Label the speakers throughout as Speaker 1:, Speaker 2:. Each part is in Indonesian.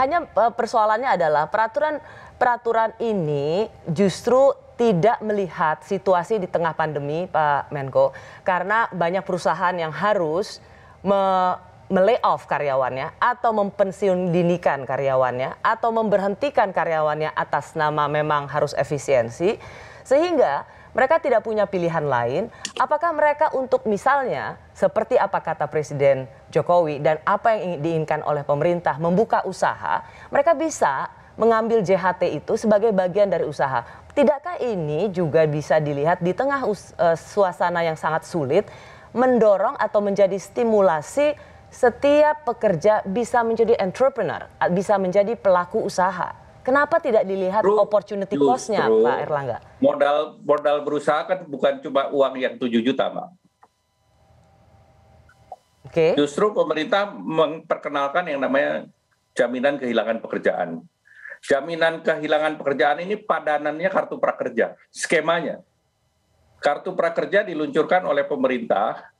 Speaker 1: Hanya e, persoalannya adalah peraturan peraturan ini justru tidak melihat situasi di tengah pandemi, Pak Menko, karena banyak perusahaan yang harus me melayoff karyawannya atau mempensiun dinikan karyawannya atau memberhentikan karyawannya atas nama memang harus efisiensi sehingga mereka tidak punya pilihan lain. Apakah mereka untuk misalnya seperti apa kata Presiden Jokowi dan apa yang diinginkan oleh pemerintah membuka usaha, mereka bisa mengambil JHT itu sebagai bagian dari usaha. Tidakkah ini juga bisa dilihat di tengah uh, suasana yang sangat sulit mendorong atau menjadi stimulasi setiap pekerja bisa menjadi entrepreneur, bisa menjadi pelaku usaha? Kenapa tidak dilihat true, opportunity cost-nya Pak Erlangga?
Speaker 2: Modal modal berusaha kan bukan cuma uang yang 7 juta, Pak. Okay. Justru pemerintah memperkenalkan yang namanya jaminan kehilangan pekerjaan. Jaminan kehilangan pekerjaan ini padanannya kartu prakerja, skemanya. Kartu prakerja diluncurkan oleh pemerintah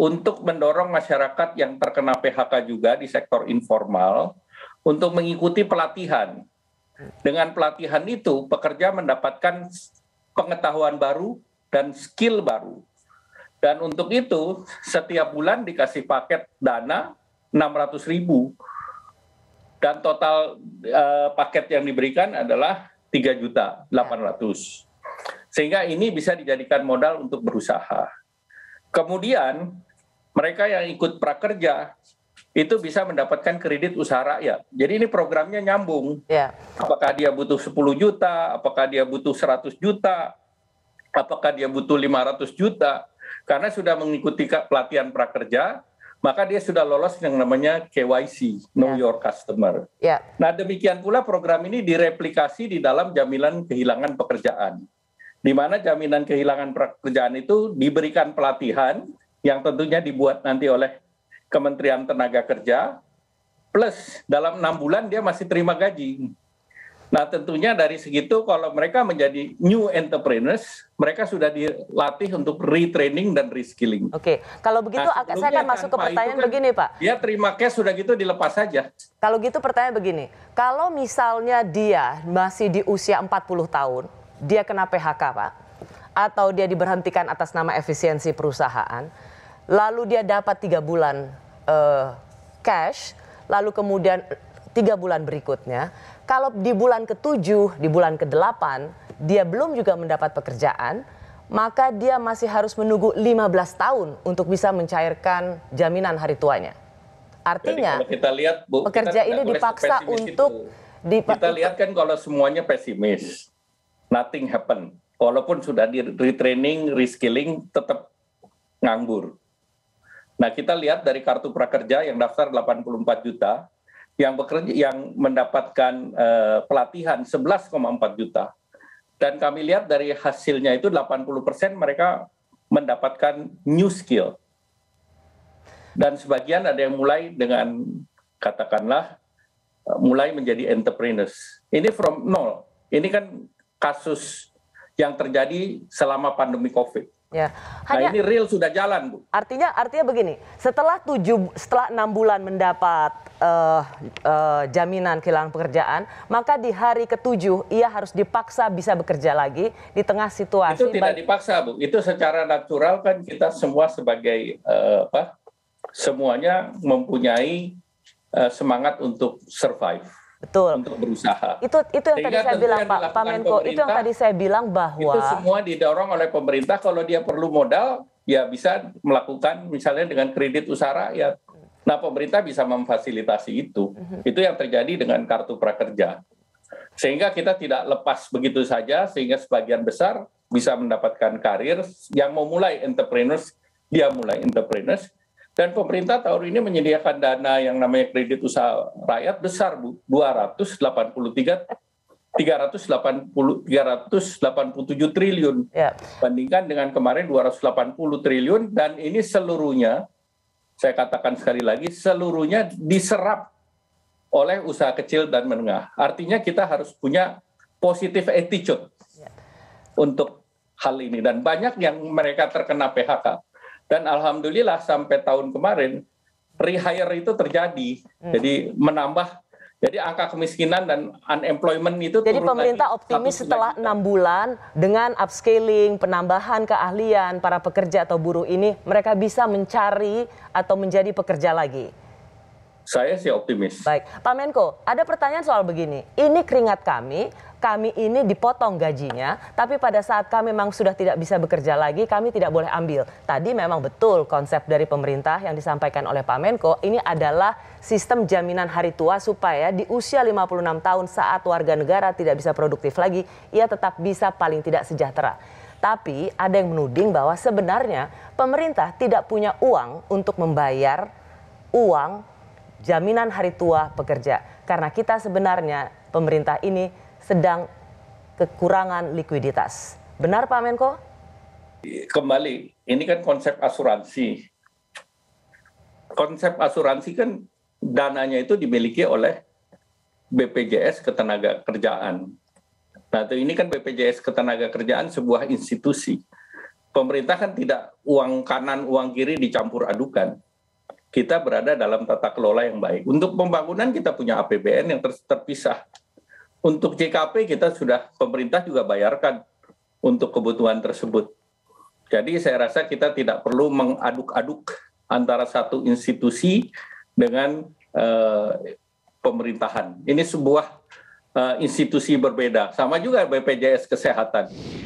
Speaker 2: untuk mendorong masyarakat yang terkena PHK juga di sektor informal untuk mengikuti pelatihan dengan pelatihan itu, pekerja mendapatkan pengetahuan baru dan skill baru. Dan untuk itu, setiap bulan dikasih paket dana 600 ribu. Dan total uh, paket yang diberikan adalah 3 juta 800. Sehingga ini bisa dijadikan modal untuk berusaha. Kemudian mereka yang ikut prakerja itu bisa mendapatkan kredit usaha rakyat. Jadi ini programnya nyambung. Yeah. Apakah dia butuh 10 juta, apakah dia butuh 100 juta, apakah dia butuh 500 juta. Karena sudah mengikuti pelatihan prakerja, maka dia sudah lolos yang namanya KYC, Know yeah. Your Customer. Yeah. Nah demikian pula program ini direplikasi di dalam jaminan kehilangan pekerjaan. Di mana jaminan kehilangan pekerjaan itu diberikan pelatihan yang tentunya dibuat nanti oleh Kementerian Tenaga Kerja plus dalam enam bulan dia masih terima gaji. Nah tentunya dari segitu kalau mereka menjadi new entrepreneurs, mereka sudah dilatih untuk retraining dan reskilling. Oke,
Speaker 1: kalau begitu nah, saya akan kan masuk ke pertanyaan kan, begini Pak.
Speaker 2: Dia terima cash sudah gitu dilepas
Speaker 1: saja. Kalau gitu pertanyaan begini, kalau misalnya dia masih di usia 40 tahun, dia kena PHK Pak, atau dia diberhentikan atas nama efisiensi perusahaan, lalu dia dapat tiga bulan uh, cash, lalu kemudian tiga bulan berikutnya, kalau di bulan ke-7, di bulan ke-8, dia belum juga mendapat pekerjaan, maka dia masih harus menunggu 15 tahun untuk bisa mencairkan jaminan hari tuanya. Artinya, kita lihat, Bu, pekerja kita ini dipaksa untuk...
Speaker 2: Dipa Kita lihat kan kalau semuanya pesimis, nothing happen. Walaupun sudah di retraining, reskilling, tetap nganggur nah kita lihat dari kartu prakerja yang daftar 84 juta yang bekerja yang mendapatkan eh, pelatihan 11,4 juta dan kami lihat dari hasilnya itu 80% mereka mendapatkan new skill. Dan sebagian ada yang mulai dengan katakanlah eh, mulai menjadi entrepreneurs. Ini from nol. Ini kan kasus yang terjadi selama pandemi Covid.
Speaker 1: Ya. Nah, Hanya, nah ini real sudah jalan bu. Artinya artinya begini, setelah tujuh setelah enam bulan mendapat uh, uh, jaminan kehilangan pekerjaan, maka di hari ketujuh ia harus dipaksa bisa bekerja lagi di tengah situasi. Itu tidak
Speaker 2: dipaksa bu, itu secara natural kan kita semua sebagai uh, apa? Semuanya mempunyai uh, semangat untuk survive. Betul. Untuk berusaha.
Speaker 1: Itu itu yang Sehingga tadi saya bilang Pak, Pak Menko, itu yang tadi saya bilang bahwa itu semua
Speaker 2: didorong oleh pemerintah kalau dia perlu modal ya bisa melakukan misalnya dengan kredit usaha ya Nah, pemerintah bisa memfasilitasi itu. Mhm. Itu yang terjadi dengan kartu prakerja. Sehingga kita tidak lepas begitu saja sehingga sebagian besar bisa mendapatkan karir yang mau mulai entrepreneurs, dia mulai entrepreneurs dan pemerintah tahun ini menyediakan dana yang namanya kredit usaha rakyat besar, Bu, 283 380 387 triliun. Ya. Bandingkan dengan kemarin 280 triliun dan ini seluruhnya saya katakan sekali lagi seluruhnya diserap oleh usaha kecil dan menengah. Artinya kita harus punya positif attitude ya. untuk hal ini dan banyak yang mereka terkena PHK dan alhamdulillah sampai tahun kemarin rehire itu terjadi. Hmm. Jadi menambah jadi angka kemiskinan dan unemployment itu Jadi turun pemerintah
Speaker 1: lagi, optimis setelah enam bulan dengan upscaling, penambahan keahlian para pekerja atau buruh ini mereka bisa mencari atau menjadi pekerja lagi.
Speaker 2: Saya sih optimis.
Speaker 1: Baik, Pak Menko, ada pertanyaan soal begini. Ini keringat kami, kami ini dipotong gajinya, tapi pada saat kami memang sudah tidak bisa bekerja lagi, kami tidak boleh ambil. Tadi memang betul konsep dari pemerintah yang disampaikan oleh Pak Menko, ini adalah sistem jaminan hari tua supaya di usia 56 tahun saat warga negara tidak bisa produktif lagi, ia tetap bisa paling tidak sejahtera. Tapi ada yang menuding bahwa sebenarnya pemerintah tidak punya uang untuk membayar uang jaminan hari tua pekerja. Karena kita sebenarnya pemerintah ini sedang kekurangan likuiditas. Benar Pak Menko?
Speaker 2: Kembali, ini kan konsep asuransi. Konsep asuransi kan dananya itu dimiliki oleh BPJS Ketenaga Kerjaan. Nah, ini kan BPJS Ketenaga Kerjaan sebuah institusi. Pemerintah kan tidak uang kanan, uang kiri dicampur adukan kita berada dalam tata kelola yang baik. Untuk pembangunan kita punya APBN yang ter terpisah. Untuk JKP kita sudah pemerintah juga bayarkan untuk kebutuhan tersebut. Jadi saya rasa kita tidak perlu mengaduk-aduk antara satu institusi dengan eh, pemerintahan. Ini sebuah uh, institusi berbeda. Sama juga BPJS Kesehatan.